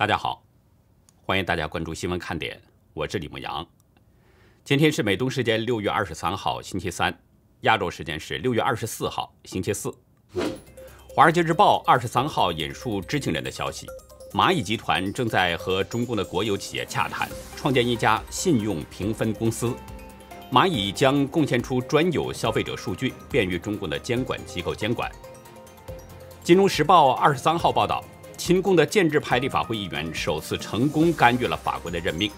大家好，欢迎大家关注新闻看点，我是李牧阳。今天是美东时间六月二十三号星期三，亚洲时间是六月二十四号星期四。《华尔街日报》二十三号引述知情人的消息，蚂蚁集团正在和中共的国有企业洽谈，创建一家信用评分公司。蚂蚁将贡献出专有消费者数据，便于中共的监管机构监管。《金融时报》二十三号报道。亲共的建制派立法会议员首次成功干预了法国的任命。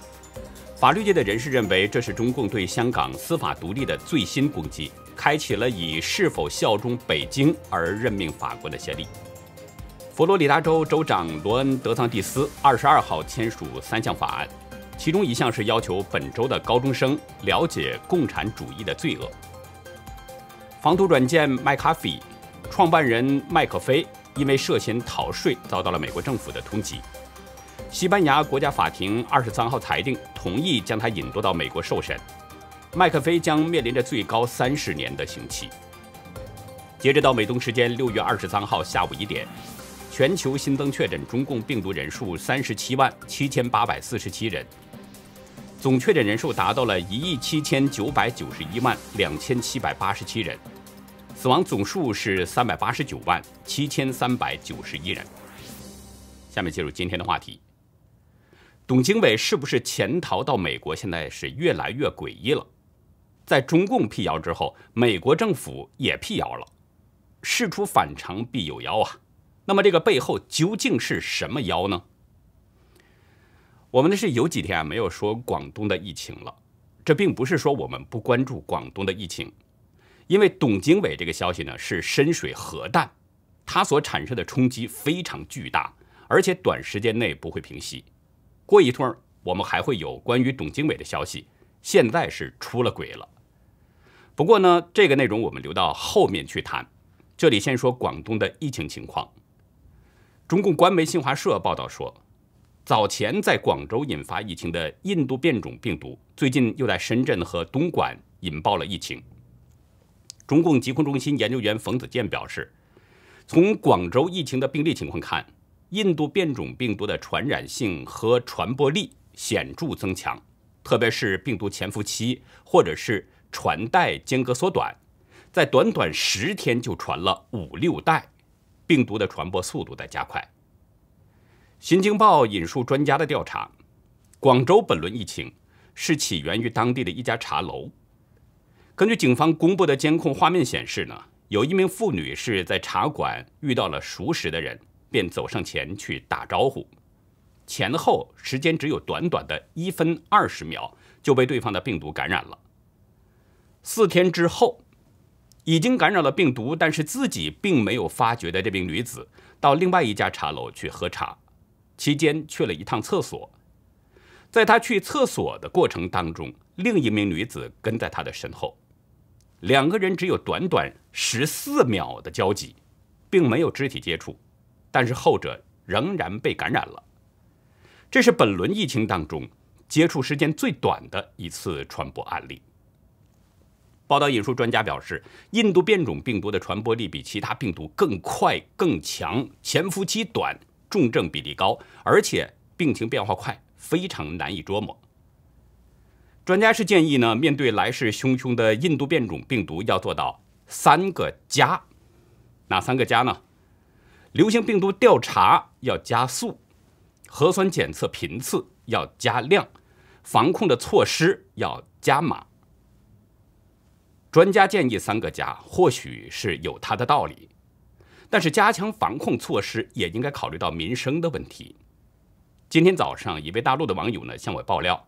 法律界的人士认为，这是中共对香港司法独立的最新攻击，开启了以是否效忠北京而任命法国的先例。佛罗里达州州长罗恩·德桑蒂斯二十二号签署三项法案，其中一项是要求本州的高中生了解共产主义的罪恶。防毒软件麦卡菲，创办人麦克菲。因为涉嫌逃税，遭到了美国政府的通缉。西班牙国家法庭二十三号裁定同意将他引渡到美国受审。麦克菲将面临着最高三十年的刑期。截止到美东时间六月二十三号下午一点，全球新增确诊中共病毒人数三十七万七千八百四十七人，总确诊人数达到了一亿七千九百九十一万两千七百八十七人。死亡总数是三百八十九万七千三百九十一人。下面进入今天的话题：董经纬是不是潜逃到美国？现在是越来越诡异了。在中共辟谣之后，美国政府也辟谣了。事出反常必有妖啊！那么这个背后究竟是什么妖呢？我们呢是有几天啊没有说广东的疫情了？这并不是说我们不关注广东的疫情。因为董经纬这个消息呢是深水核弹，它所产生的冲击非常巨大，而且短时间内不会平息。过一会儿我们还会有关于董经纬的消息。现在是出了轨了，不过呢这个内容我们留到后面去谈。这里先说广东的疫情情况。中共官媒新华社报道说，早前在广州引发疫情的印度变种病毒，最近又在深圳和东莞引爆了疫情。中共疾控中心研究员冯子健表示，从广州疫情的病例情况看，印度变种病毒的传染性和传播力显著增强，特别是病毒潜伏期或者是传代间隔缩短，在短短十天就传了五六代，病毒的传播速度在加快。新京报引述专家的调查，广州本轮疫情是起源于当地的一家茶楼。根据警方公布的监控画面显示，呢有一名妇女是在茶馆遇到了熟识的人，便走上前去打招呼，前后时间只有短短的一分二十秒，就被对方的病毒感染了。四天之后，已经感染了病毒，但是自己并没有发觉的这名女子，到另外一家茶楼去喝茶，期间去了一趟厕所，在她去厕所的过程当中，另一名女子跟在她的身后。两个人只有短短十四秒的交集，并没有肢体接触，但是后者仍然被感染了。这是本轮疫情当中接触时间最短的一次传播案例。报道引述专家表示，印度变种病毒的传播力比其他病毒更快更强，潜伏期短，重症比例高，而且病情变化快，非常难以捉摸。专家是建议呢，面对来势汹汹的印度变种病毒，要做到三个加，哪三个加呢？流行病毒调查要加速，核酸检测频次要加量，防控的措施要加码。专家建议三个加，或许是有他的道理，但是加强防控措施也应该考虑到民生的问题。今天早上，一位大陆的网友呢向我爆料。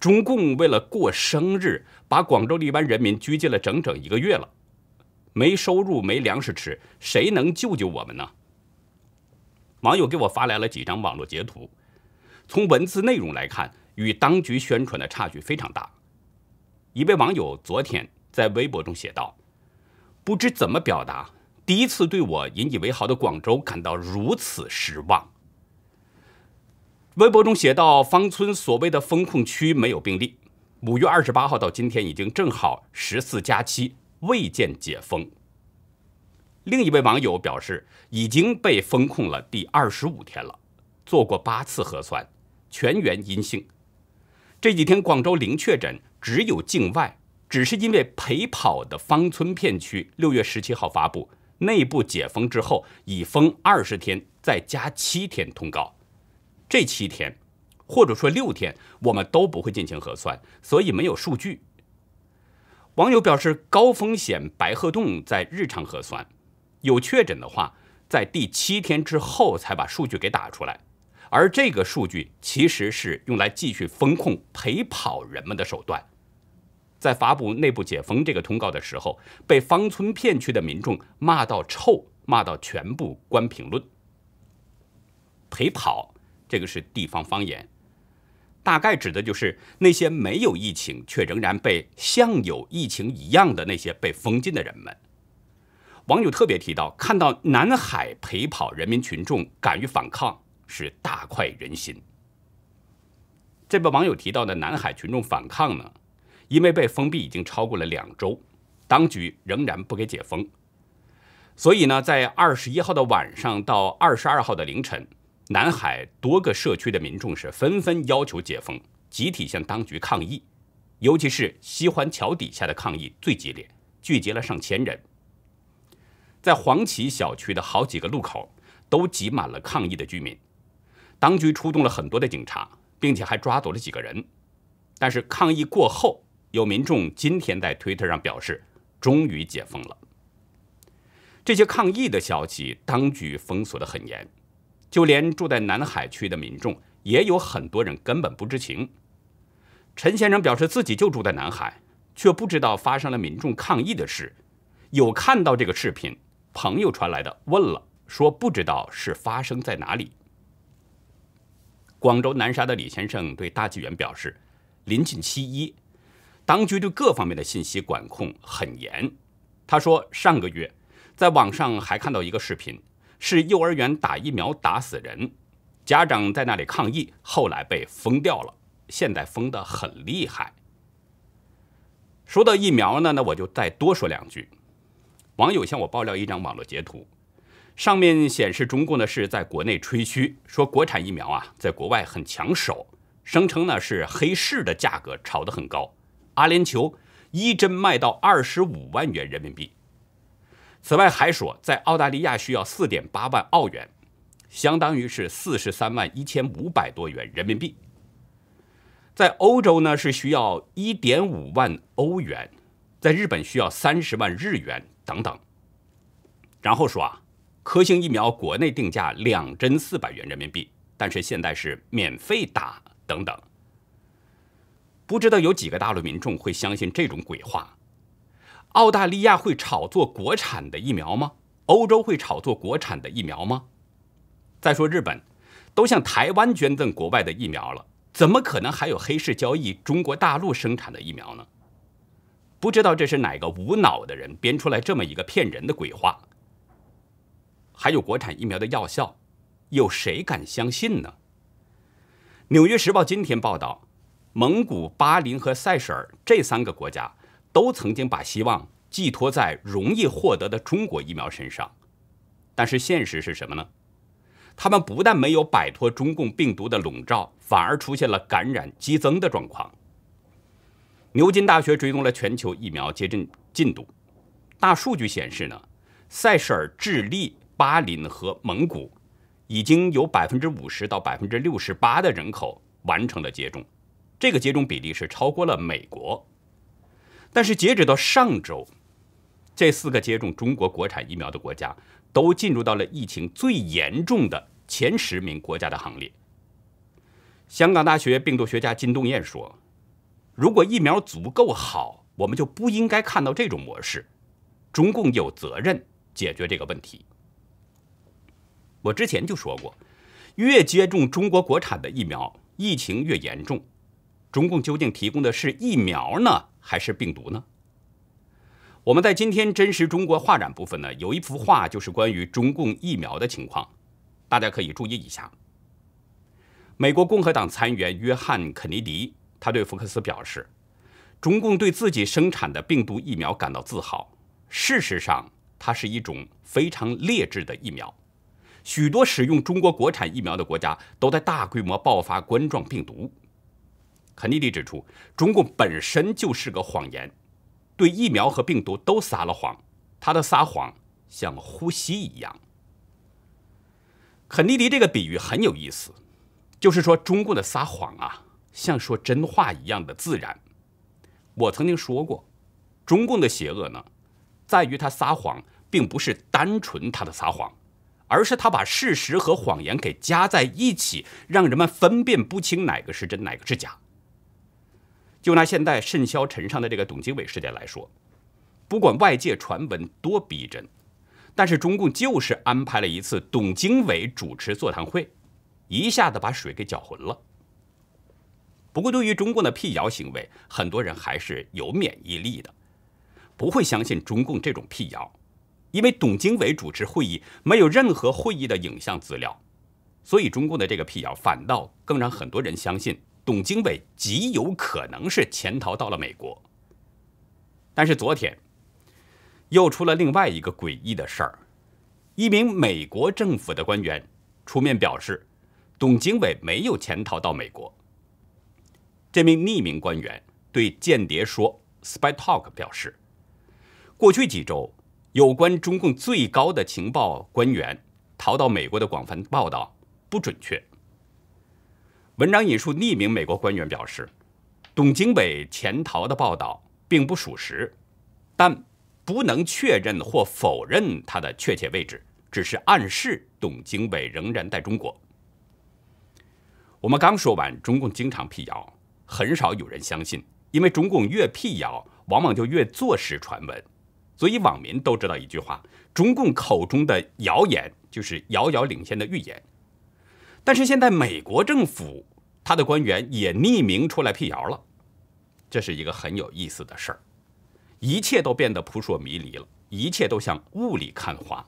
中共为了过生日，把广州荔湾人民拘禁了整整一个月了，没收入，没粮食吃，谁能救救我们呢？网友给我发来了几张网络截图，从文字内容来看，与当局宣传的差距非常大。一位网友昨天在微博中写道：“不知怎么表达，第一次对我引以为豪的广州感到如此失望。”微博中写到，芳村所谓的封控区没有病例。五月二十八号到今天，已经正好十四加七，未见解封。另一位网友表示，已经被封控了第二十五天了，做过八次核酸，全员阴性。这几天广州零确诊，只有境外，只是因为陪跑的芳村片区六月十七号发布内部解封之后，已封二十天再加七天通告。这七天，或者说六天，我们都不会进行核酸，所以没有数据。网友表示，高风险白鹤洞在日常核酸有确诊的话，在第七天之后才把数据给打出来，而这个数据其实是用来继续封控陪跑人们的手段。在发布内部解封这个通告的时候，被方村片区的民众骂到臭，骂到全部关评论，陪跑。这个是地方方言，大概指的就是那些没有疫情却仍然被像有疫情一样的那些被封禁的人们。网友特别提到，看到南海陪跑人民群众敢于反抗，是大快人心。这位网友提到的南海群众反抗呢，因为被封闭已经超过了两周，当局仍然不给解封，所以呢，在二十一号的晚上到二十二号的凌晨。南海多个社区的民众是纷纷要求解封，集体向当局抗议，尤其是西环桥底下的抗议最激烈，聚集了上千人。在黄岐小区的好几个路口都挤满了抗议的居民，当局出动了很多的警察，并且还抓走了几个人。但是抗议过后，有民众今天在推特上表示，终于解封了。这些抗议的消息，当局封锁的很严。就连住在南海区的民众也有很多人根本不知情。陈先生表示，自己就住在南海，却不知道发生了民众抗议的事。有看到这个视频，朋友传来的，问了，说不知道是发生在哪里。广州南沙的李先生对大纪元表示，临近七一，当局对各方面的信息管控很严。他说，上个月在网上还看到一个视频。是幼儿园打疫苗打死人，家长在那里抗议，后来被封掉了，现在封得很厉害。说到疫苗呢，那我就再多说两句。网友向我爆料一张网络截图，上面显示中共呢是在国内吹嘘，说国产疫苗啊在国外很抢手，声称呢是黑市的价格炒得很高，阿联酋一针卖到二十五万元人民币。此外，还说在澳大利亚需要四点八万澳元，相当于是四十三万一千五百多元人民币；在欧洲呢是需要一点五万欧元；在日本需要三十万日元等等。然后说啊，科兴疫苗国内定价两针四百元人民币，但是现在是免费打等等。不知道有几个大陆民众会相信这种鬼话？澳大利亚会炒作国产的疫苗吗？欧洲会炒作国产的疫苗吗？再说日本，都向台湾捐赠国外的疫苗了，怎么可能还有黑市交易中国大陆生产的疫苗呢？不知道这是哪个无脑的人编出来这么一个骗人的鬼话。还有国产疫苗的药效，有谁敢相信呢？《纽约时报》今天报道，蒙古、巴林和塞舌尔这三个国家。都曾经把希望寄托在容易获得的中国疫苗身上，但是现实是什么呢？他们不但没有摆脱中共病毒的笼罩，反而出现了感染激增的状况。牛津大学追踪了全球疫苗接种进度，大数据显示呢，塞舌尔、智利、巴林和蒙古，已经有百分之五十到百分之六十八的人口完成了接种，这个接种比例是超过了美国。但是截止到上周，这四个接种中国国产疫苗的国家都进入到了疫情最严重的前十名国家的行列。香港大学病毒学家金栋彦说：“如果疫苗足够好，我们就不应该看到这种模式。中共有责任解决这个问题。”我之前就说过，越接种中国国产的疫苗，疫情越严重。中共究竟提供的是疫苗呢？还是病毒呢？我们在今天真实中国画展部分呢，有一幅画就是关于中共疫苗的情况，大家可以注意一下。美国共和党参议员约翰·肯尼迪，他对福克斯表示，中共对自己生产的病毒疫苗感到自豪。事实上，它是一种非常劣质的疫苗。许多使用中国国产疫苗的国家都在大规模爆发冠状病毒。肯尼迪指出，中共本身就是个谎言，对疫苗和病毒都撒了谎。他的撒谎像呼吸一样。肯尼迪这个比喻很有意思，就是说中共的撒谎啊，像说真话一样的自然。我曾经说过，中共的邪恶呢，在于他撒谎，并不是单纯他的撒谎，而是他把事实和谎言给加在一起，让人们分辨不清哪个是真，哪个是假。就拿现在甚嚣尘上的这个董经纬事件来说，不管外界传闻多逼真，但是中共就是安排了一次董经纬主持座谈会，一下子把水给搅浑了。不过，对于中共的辟谣行为，很多人还是有免疫力的，不会相信中共这种辟谣，因为董经纬主持会议没有任何会议的影像资料，所以中共的这个辟谣反倒更让很多人相信。董经纬极有可能是潜逃到了美国，但是昨天又出了另外一个诡异的事儿。一名美国政府的官员出面表示，董经纬没有潜逃到美国。这名匿名官员对《间谍说》（Spy Talk） 表示，过去几周有关中共最高的情报官员逃到美国的广泛报道不准确。文章引述匿名美国官员表示：“董经纬潜逃的报道并不属实，但不能确认或否认他的确切位置，只是暗示董经纬仍然在中国。”我们刚说完，中共经常辟谣，很少有人相信，因为中共越辟谣，往往就越坐实传闻。所以网民都知道一句话：中共口中的谣言就是遥遥领先的预言。但是现在美国政府他的官员也匿名出来辟谣了，这是一个很有意思的事儿，一切都变得扑朔迷离了，一切都像雾里看花。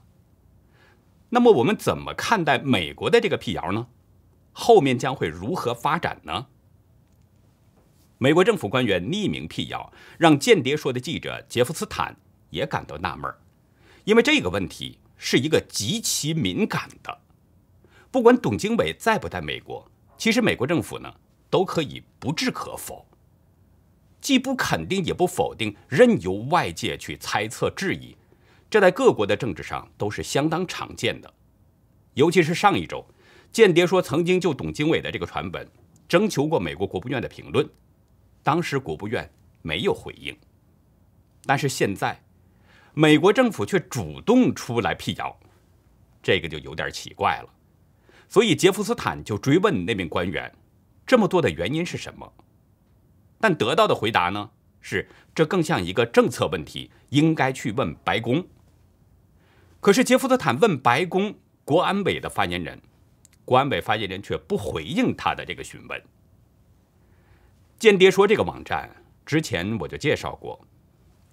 那么我们怎么看待美国的这个辟谣呢？后面将会如何发展呢？美国政府官员匿名辟谣，让《间谍说》的记者杰夫·斯坦也感到纳闷，因为这个问题是一个极其敏感的。不管董经纬在不在美国，其实美国政府呢都可以不置可否，既不肯定也不否定，任由外界去猜测质疑。这在各国的政治上都是相当常见的。尤其是上一周，间谍说曾经就董经纬的这个传闻征求过美国国务院的评论，当时国务院没有回应，但是现在美国政府却主动出来辟谣，这个就有点奇怪了。所以，杰夫·斯坦就追问那名官员：“这么做的原因是什么？”但得到的回答呢是：“这更像一个政策问题，应该去问白宫。”可是，杰夫·斯坦问白宫国安委的发言人，国安委发言人却不回应他的这个询问。间谍说：“这个网站之前我就介绍过，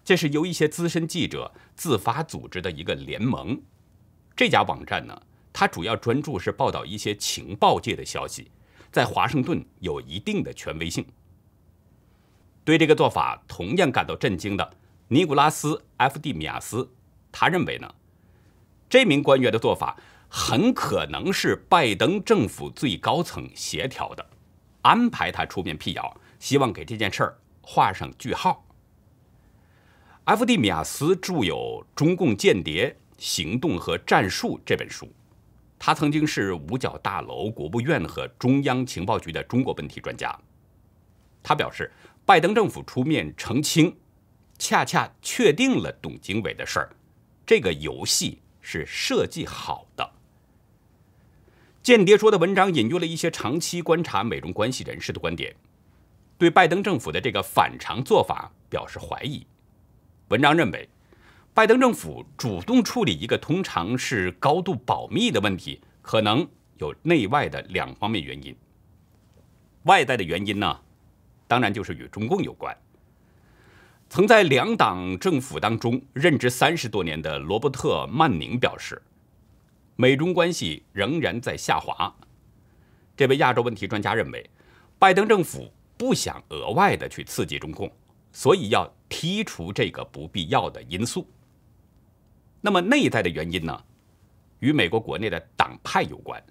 这是由一些资深记者自发组织的一个联盟。这家网站呢？”他主要专注是报道一些情报界的消息，在华盛顿有一定的权威性。对这个做法同样感到震惊的尼古拉斯 ·F·D· 米亚斯，他认为呢，这名官员的做法很可能是拜登政府最高层协调的，安排他出面辟谣，希望给这件事儿画上句号。F·D· 米亚斯著有《中共间谍行动和战术》这本书。他曾经是五角大楼、国务院和中央情报局的中国问题专家。他表示，拜登政府出面澄清，恰恰确定了董经纬的事儿。这个游戏是设计好的。间谍说的文章引用了一些长期观察美中关系人士的观点，对拜登政府的这个反常做法表示怀疑。文章认为。拜登政府主动处理一个通常是高度保密的问题，可能有内外的两方面原因。外在的原因呢，当然就是与中共有关。曾在两党政府当中任职三十多年的罗伯特·曼宁表示，美中关系仍然在下滑。这位亚洲问题专家认为，拜登政府不想额外的去刺激中共，所以要剔除这个不必要的因素。那么内在的原因呢，与美国国内的党派有关，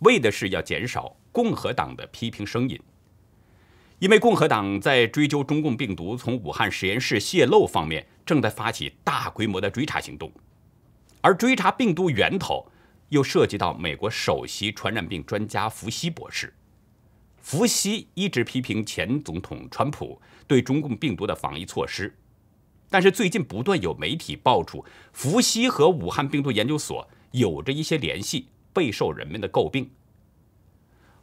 为的是要减少共和党的批评声音，因为共和党在追究中共病毒从武汉实验室泄露方面，正在发起大规模的追查行动，而追查病毒源头，又涉及到美国首席传染病专家福西博士，福西一直批评前总统川普对中共病毒的防疫措施。但是最近不断有媒体爆出，伏羲和武汉病毒研究所有着一些联系，备受人们的诟病。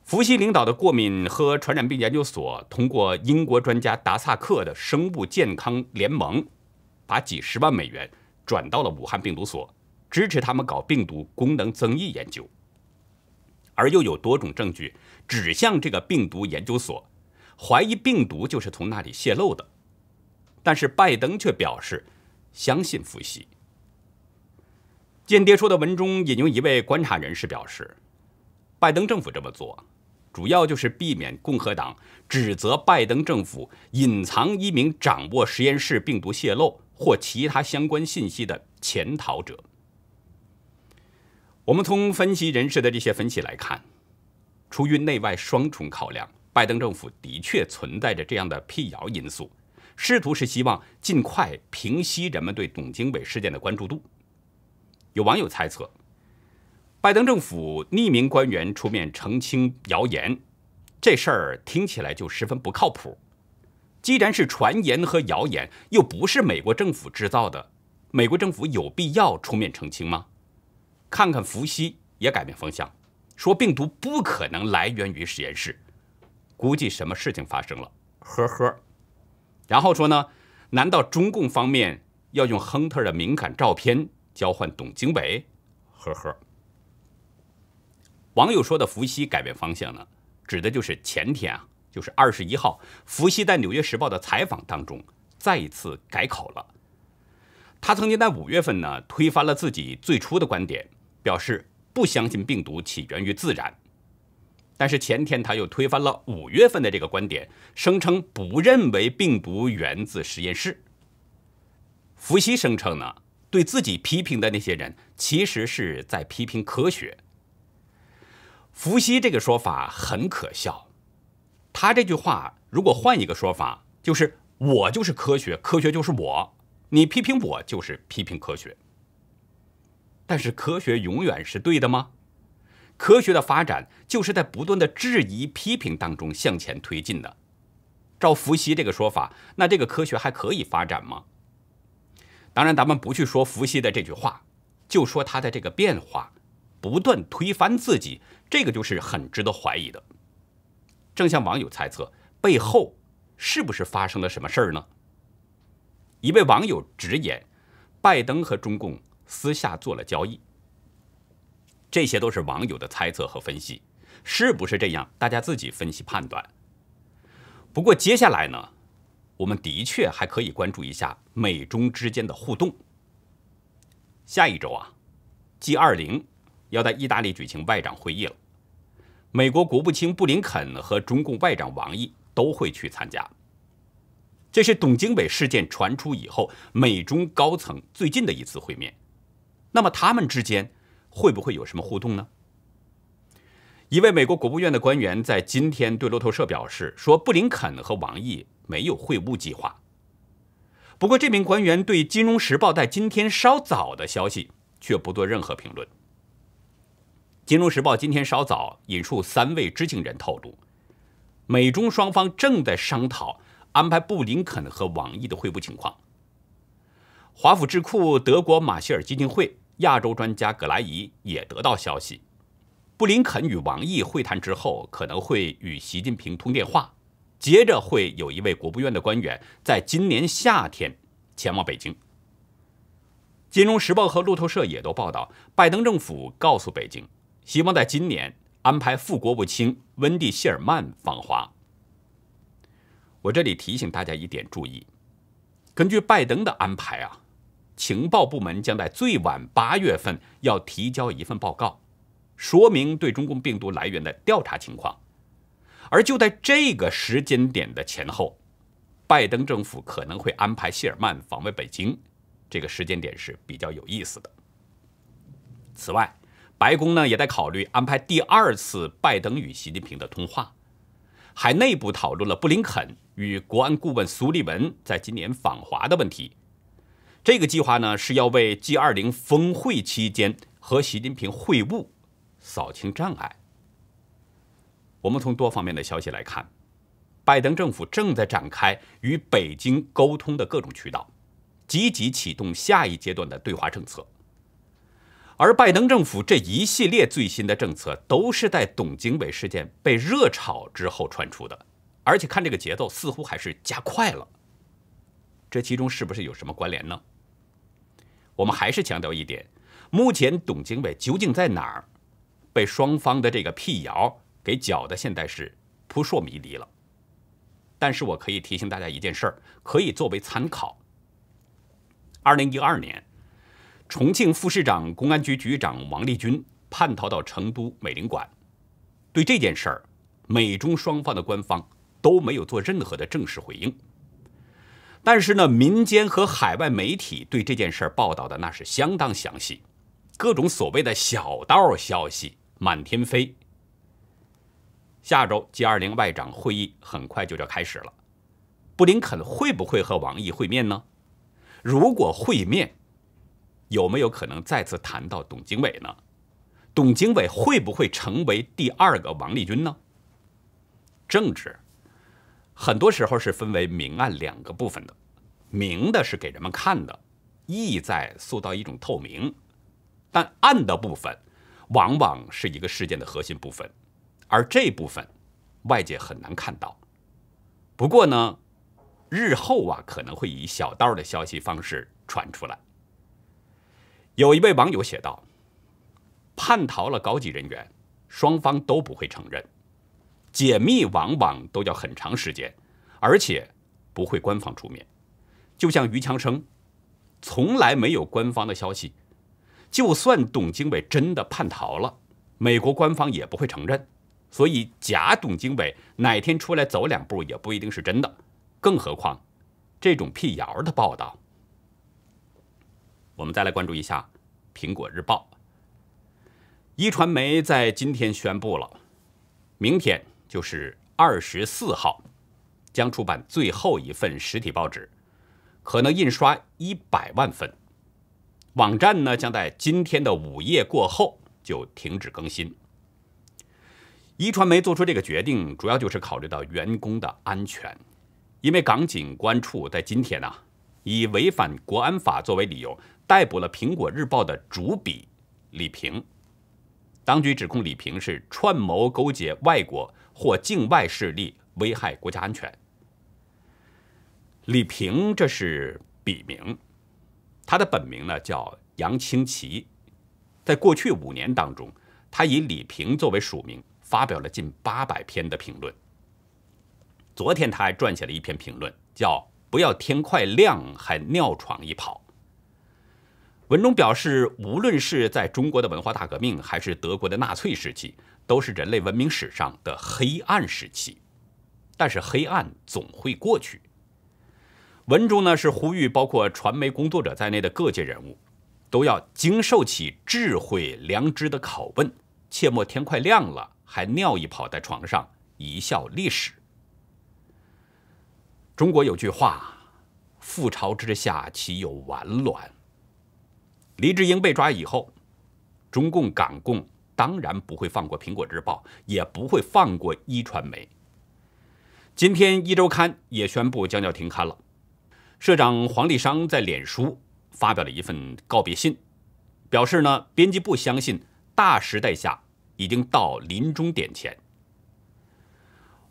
伏羲领导的过敏和传染病研究所通过英国专家达萨克的生物健康联盟，把几十万美元转到了武汉病毒所，支持他们搞病毒功能增益研究，而又有多种证据指向这个病毒研究所，怀疑病毒就是从那里泄露的。但是拜登却表示，相信福西。间谍说的文中引用一位观察人士表示，拜登政府这么做，主要就是避免共和党指责拜登政府隐藏一名掌握实验室病毒泄露或其他相关信息的潜逃者。我们从分析人士的这些分析来看，出于内外双重考量，拜登政府的确存在着这样的辟谣因素。试图是希望尽快平息人们对董经纬事件的关注度。有网友猜测，拜登政府匿名官员出面澄清谣言，这事儿听起来就十分不靠谱。既然是传言和谣言，又不是美国政府制造的，美国政府有必要出面澄清吗？看看福西也改变方向，说病毒不可能来源于实验室，估计什么事情发生了？呵呵。然后说呢？难道中共方面要用亨特的敏感照片交换董经纬？呵呵。网友说的“伏羲改变方向”呢，指的就是前天啊，就是二十一号，伏羲在《纽约时报》的采访当中再一次改口了。他曾经在五月份呢，推翻了自己最初的观点，表示不相信病毒起源于自然。但是前天他又推翻了五月份的这个观点，声称不认为病毒源自实验室。伏羲声称呢，对自己批评的那些人，其实是在批评科学。伏羲这个说法很可笑，他这句话如果换一个说法，就是我就是科学，科学就是我，你批评我就是批评科学。但是科学永远是对的吗？科学的发展就是在不断的质疑、批评当中向前推进的。照伏羲这个说法，那这个科学还可以发展吗？当然，咱们不去说伏羲的这句话，就说他的这个变化不断推翻自己，这个就是很值得怀疑的。正像网友猜测，背后是不是发生了什么事儿呢？一位网友直言：“拜登和中共私下做了交易。”这些都是网友的猜测和分析，是不是这样？大家自己分析判断。不过接下来呢，我们的确还可以关注一下美中之间的互动。下一周啊，G 二零要在意大利举行外长会议了，美国国务卿布林肯和中共外长王毅都会去参加。这是董经纬事件传出以后，美中高层最近的一次会面。那么他们之间。会不会有什么互动呢？一位美国国务院的官员在今天对路透社表示说：“布林肯和王毅没有会晤计划。”不过，这名官员对《金融时报》在今天稍早的消息却不做任何评论。《金融时报》今天稍早引述三位知情人透露，美中双方正在商讨安排布林肯和王毅的会晤情况。华府智库德国马歇尔基金会。亚洲专家葛莱怡也得到消息，布林肯与王毅会谈之后，可能会与习近平通电话，接着会有一位国务院的官员在今年夏天前往北京。金融时报和路透社也都报道，拜登政府告诉北京，希望在今年安排副国务卿温蒂·希尔曼访华。我这里提醒大家一点注意，根据拜登的安排啊。情报部门将在最晚八月份要提交一份报告，说明对中共病毒来源的调查情况。而就在这个时间点的前后，拜登政府可能会安排谢尔曼访问北京，这个时间点是比较有意思的。此外，白宫呢也在考虑安排第二次拜登与习近平的通话，还内部讨论了布林肯与国安顾问苏利文在今年访华的问题。这个计划呢，是要为 G 二零峰会期间和习近平会晤扫清障碍。我们从多方面的消息来看，拜登政府正在展开与北京沟通的各种渠道，积极启动下一阶段的对华政策。而拜登政府这一系列最新的政策，都是在董经纬事件被热炒之后传出的，而且看这个节奏，似乎还是加快了。这其中是不是有什么关联呢？我们还是强调一点：目前董经纬究竟在哪儿？被双方的这个辟谣给搅的，现在是扑朔迷离了。但是我可以提醒大家一件事儿，可以作为参考。二零一二年，重庆副市长、公安局局长王立军叛逃到成都美领馆，对这件事儿，美中双方的官方都没有做任何的正式回应。但是呢，民间和海外媒体对这件事报道的那是相当详细，各种所谓的小道消息满天飞。下周 G20 外长会议很快就要开始了，布林肯会不会和王毅会面呢？如果会面，有没有可能再次谈到董经纬呢？董经纬会不会成为第二个王立军呢？政治。很多时候是分为明暗两个部分的，明的是给人们看的，意在塑造一种透明；但暗的部分，往往是一个事件的核心部分，而这部分外界很难看到。不过呢，日后啊可能会以小道的消息方式传出来。有一位网友写道：“叛逃了高级人员，双方都不会承认。”解密往往都要很长时间，而且不会官方出面。就像于强生，从来没有官方的消息。就算董经纬真的叛逃了，美国官方也不会承认。所以假董经纬哪天出来走两步也不一定是真的。更何况这种辟谣的报道，我们再来关注一下《苹果日报》。一传媒在今天宣布了，明天。就是二十四号，将出版最后一份实体报纸，可能印刷一百万份。网站呢将在今天的午夜过后就停止更新。一传媒做出这个决定，主要就是考虑到员工的安全，因为港警官处在今天啊，以违反国安法作为理由逮捕了《苹果日报》的主笔李平。当局指控李平是串谋勾结外国。或境外势力危害国家安全。李平这是笔名，他的本名呢叫杨清奇。在过去五年当中，他以李平作为署名发表了近八百篇的评论。昨天他还撰写了一篇评论，叫“不要天快亮还尿床一跑”。文中表示，无论是在中国的文化大革命，还是德国的纳粹时期。都是人类文明史上的黑暗时期，但是黑暗总会过去。文中呢是呼吁包括传媒工作者在内的各界人物，都要经受起智慧良知的拷问，切莫天快亮了还尿一泡在床上贻笑历史。中国有句话：“覆巢之下岂有完卵。”黎智英被抓以后，中共港共。当然不会放过《苹果日报》，也不会放过一传媒。今天，《一周刊》也宣布将要停刊了。社长黄立商在脸书发表了一份告别信，表示呢，编辑部相信大时代下已经到临终点前。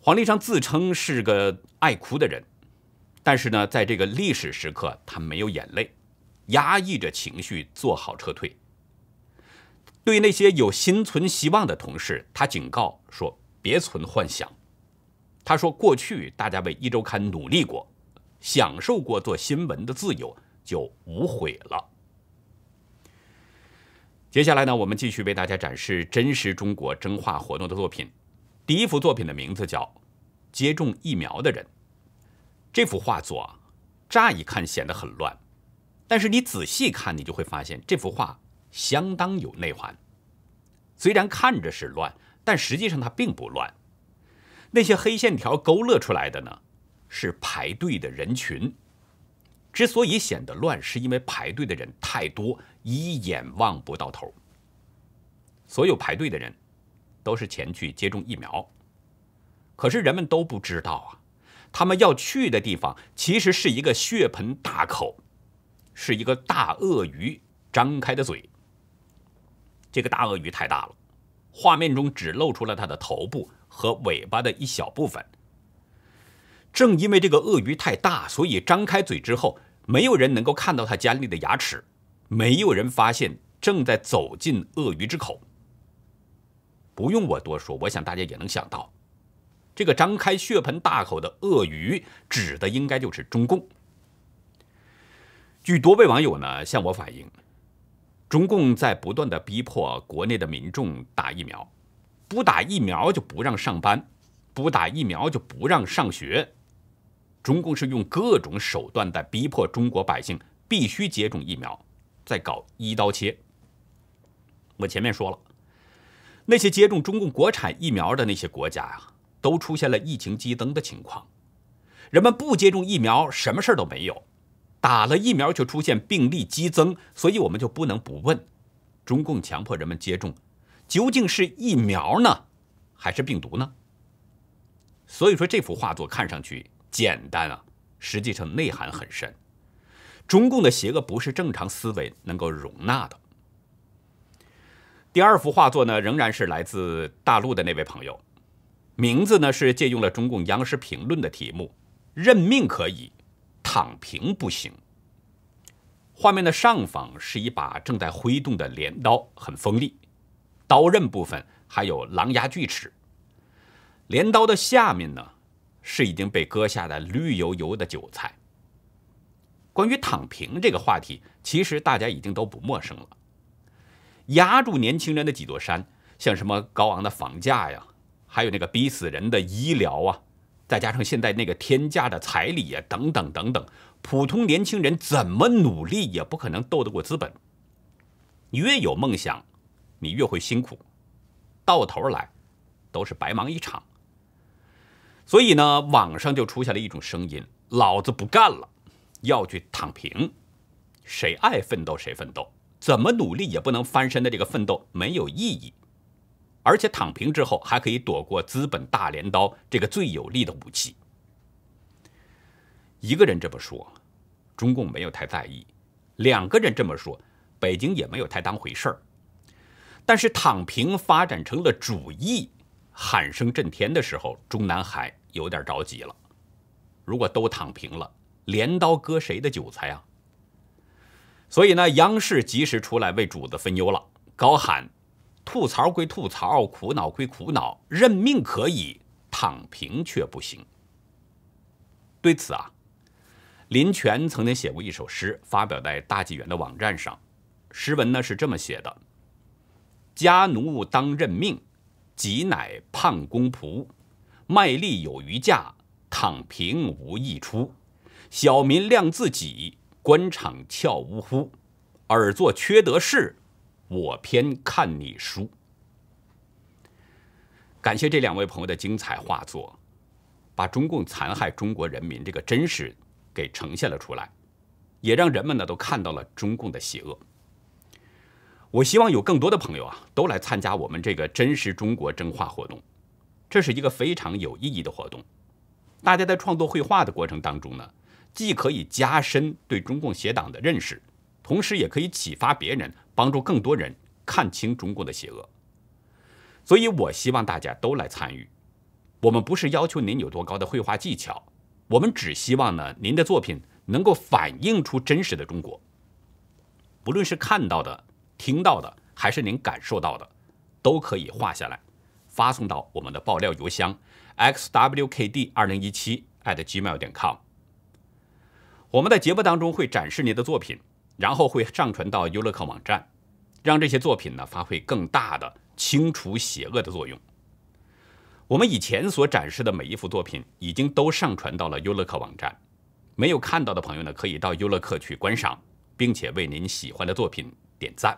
黄立商自称是个爱哭的人，但是呢，在这个历史时刻，他没有眼泪，压抑着情绪，做好撤退。对于那些有心存希望的同事，他警告说：“别存幻想。”他说：“过去大家为《一周刊》努力过，享受过做新闻的自由，就无悔了。”接下来呢，我们继续为大家展示真实中国真画活动的作品。第一幅作品的名字叫《接种疫苗的人》。这幅画作乍一看显得很乱，但是你仔细看，你就会发现这幅画。相当有内涵，虽然看着是乱，但实际上它并不乱。那些黑线条勾勒出来的呢，是排队的人群。之所以显得乱，是因为排队的人太多，一眼望不到头。所有排队的人都是前去接种疫苗，可是人们都不知道啊，他们要去的地方其实是一个血盆大口，是一个大鳄鱼张开的嘴。这个大鳄鱼太大了，画面中只露出了它的头部和尾巴的一小部分。正因为这个鳄鱼太大，所以张开嘴之后，没有人能够看到它尖利的牙齿，没有人发现正在走进鳄鱼之口。不用我多说，我想大家也能想到，这个张开血盆大口的鳄鱼，指的应该就是中共。据多位网友呢向我反映。中共在不断的逼迫国内的民众打疫苗，不打疫苗就不让上班，不打疫苗就不让上学。中共是用各种手段在逼迫中国百姓必须接种疫苗，在搞一刀切。我前面说了，那些接种中共国产疫苗的那些国家啊，都出现了疫情激增的情况。人们不接种疫苗，什么事儿都没有。打了疫苗就出现病例激增，所以我们就不能不问：中共强迫人们接种，究竟是疫苗呢，还是病毒呢？所以说这幅画作看上去简单啊，实际上内涵很深。中共的邪恶不是正常思维能够容纳的。第二幅画作呢，仍然是来自大陆的那位朋友，名字呢是借用了中共央视评论的题目：认命可以。躺平不行。画面的上方是一把正在挥动的镰刀，很锋利，刀刃部分还有狼牙锯齿。镰刀的下面呢，是已经被割下的绿油油的韭菜。关于躺平这个话题，其实大家已经都不陌生了。压住年轻人的几座山，像什么高昂的房价呀，还有那个逼死人的医疗啊。再加上现在那个天价的彩礼呀，等等等等，普通年轻人怎么努力也不可能斗得过资本。越有梦想，你越会辛苦，到头来都是白忙一场。所以呢，网上就出现了一种声音：“老子不干了，要去躺平。谁爱奋斗谁奋斗，怎么努力也不能翻身的这个奋斗没有意义。”而且躺平之后还可以躲过资本大镰刀这个最有力的武器。一个人这么说，中共没有太在意；两个人这么说，北京也没有太当回事儿。但是躺平发展成了主义，喊声震天的时候，中南海有点着急了。如果都躺平了，镰刀割谁的韭菜啊？所以呢，央视及时出来为主子分忧了，高喊。吐槽归吐槽，苦恼归苦恼，认命可以，躺平却不行。对此啊，林权曾经写过一首诗，发表在大纪元的网站上。诗文呢是这么写的：“家奴当认命，己乃胖公仆，卖力有余价，躺平无益出。小民谅自己，官场俏呜呼，尔做缺德事。”我偏看你输。感谢这两位朋友的精彩画作，把中共残害中国人民这个真实给呈现了出来，也让人们呢都看到了中共的邪恶。我希望有更多的朋友啊都来参加我们这个“真实中国”征画活动，这是一个非常有意义的活动。大家在创作绘画的过程当中呢，既可以加深对中共邪党的认识。同时也可以启发别人，帮助更多人看清中国的邪恶。所以，我希望大家都来参与。我们不是要求您有多高的绘画技巧，我们只希望呢您的作品能够反映出真实的中国。不论是看到的、听到的，还是您感受到的，都可以画下来，发送到我们的爆料邮箱 xwkd2017@gmail.com。我们在节目当中会展示您的作品。然后会上传到优乐客网站，让这些作品呢发挥更大的清除邪恶的作用。我们以前所展示的每一幅作品已经都上传到了优乐客网站，没有看到的朋友呢可以到优乐客去观赏，并且为您喜欢的作品点赞。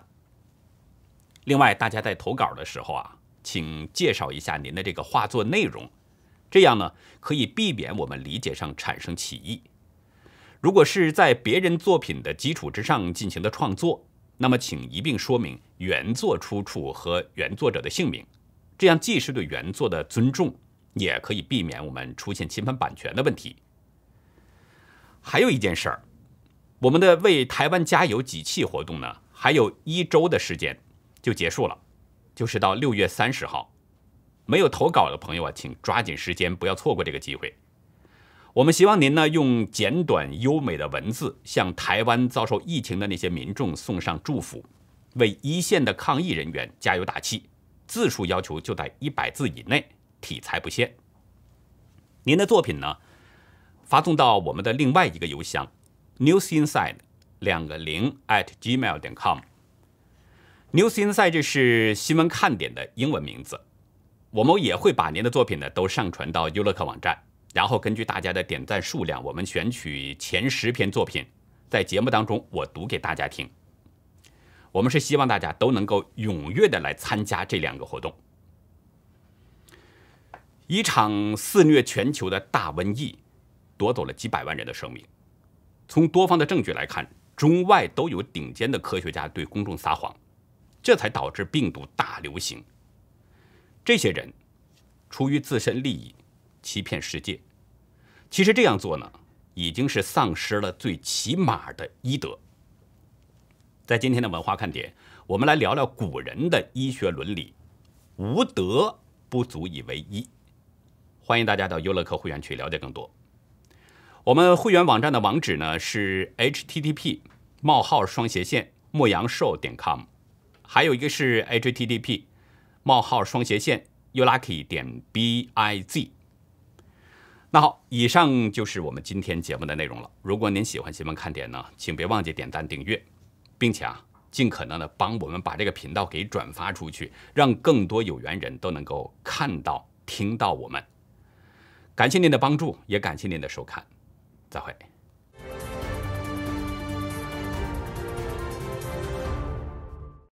另外，大家在投稿的时候啊，请介绍一下您的这个画作内容，这样呢可以避免我们理解上产生歧义。如果是在别人作品的基础之上进行的创作，那么请一并说明原作出处和原作者的姓名，这样既是对原作的尊重，也可以避免我们出现侵犯版权的问题。还有一件事儿，我们的“为台湾加油”集气”活动呢，还有一周的时间就结束了，就是到六月三十号。没有投稿的朋友啊，请抓紧时间，不要错过这个机会。我们希望您呢用简短优美的文字，向台湾遭受疫情的那些民众送上祝福，为一线的抗疫人员加油打气。字数要求就在一百字以内，题材不限。您的作品呢发送到我们的另外一个邮箱 newsinside 两个零 at gmail 点 com。newsinside 这是新闻看点的英文名字，我们也会把您的作品呢都上传到优乐客网站。然后根据大家的点赞数量，我们选取前十篇作品，在节目当中我读给大家听。我们是希望大家都能够踊跃的来参加这两个活动。一场肆虐全球的大瘟疫，夺走了几百万人的生命。从多方的证据来看，中外都有顶尖的科学家对公众撒谎，这才导致病毒大流行。这些人出于自身利益。欺骗世界，其实这样做呢，已经是丧失了最起码的医德。在今天的文化看点，我们来聊聊古人的医学伦理，无德不足以为医。欢迎大家到优乐客会员去了解更多。我们会员网站的网址呢是 http 冒号双斜线莫阳寿点 com，还有一个是 http 冒号双斜线 you lucky 点 b i z。那好，以上就是我们今天节目的内容了。如果您喜欢新闻看点呢，请别忘记点赞、订阅，并且啊，尽可能的帮我们把这个频道给转发出去，让更多有缘人都能够看到、听到我们。感谢您的帮助，也感谢您的收看，再会。